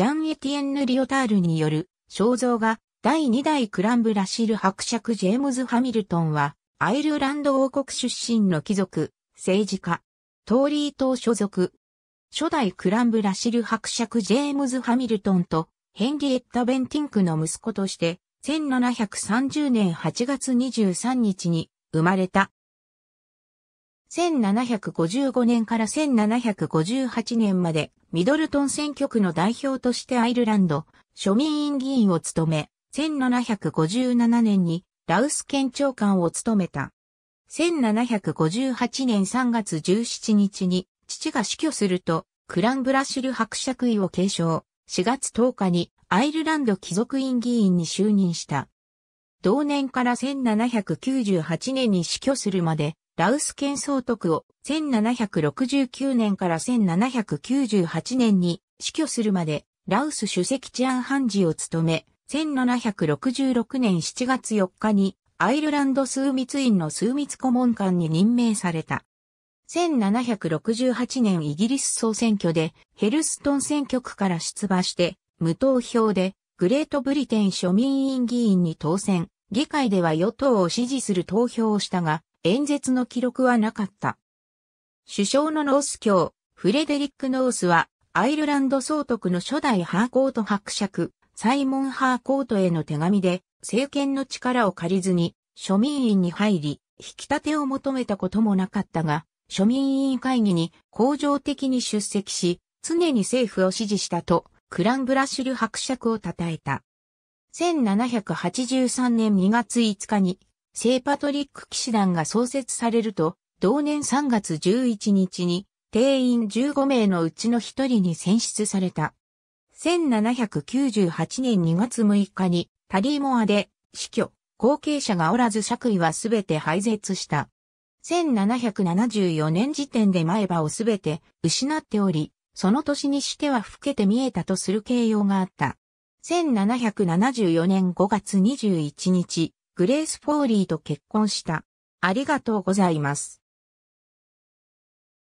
ジャン・エティエンヌ・リオタールによる肖像画第2代クランブ・ラシル伯爵ジェームズ・ハミルトンはアイルランド王国出身の貴族、政治家、トーリー党所属。初代クランブ・ラシル伯爵ジェームズ・ハミルトンとヘンリエッタ・ベンティンクの息子として1730年8月23日に生まれた1755年から1758年までミドルトン選挙区の代表としてアイルランド庶民院議員を務め、1757年にラウス県長官を務めた。1758年3月17日に父が死去するとクランブラシル伯爵位を継承、4月10日にアイルランド貴族院議員に就任した。同年から1798年に死去するまでラウス県総督を1769年から1798年に死去するまで、ラウス主席治安判事を務め、1766年7月4日にアイルランド枢密院の枢密顧問官に任命された。1768年イギリス総選挙でヘルストン選挙区から出馬して無投票でグレートブリテン庶民委員議員に当選。議会では与党を支持する投票をしたが、演説の記録はなかった。首相のノース卿、フレデリック・ノースは、アイルランド総督の初代ハーコート伯爵、サイモン・ハーコートへの手紙で、政権の力を借りずに、庶民院に入り、引き立てを求めたこともなかったが、庶民委員会議に恒常的に出席し、常に政府を支持したと、クランブラッシュル伯爵を称えた。1783年2月5日に、聖パトリック騎士団が創設されると、同年3月11日に、定員15名のうちの1人に選出された。1798年2月6日に、タリーモアで、死去、後継者がおらず爵位はすべて廃絶した。1774年時点で前歯をすべて失っており、その年にしては老けて見えたとする形容があった。1774年5月21日、グレース・フォーリーと結婚した。ありがとうございます。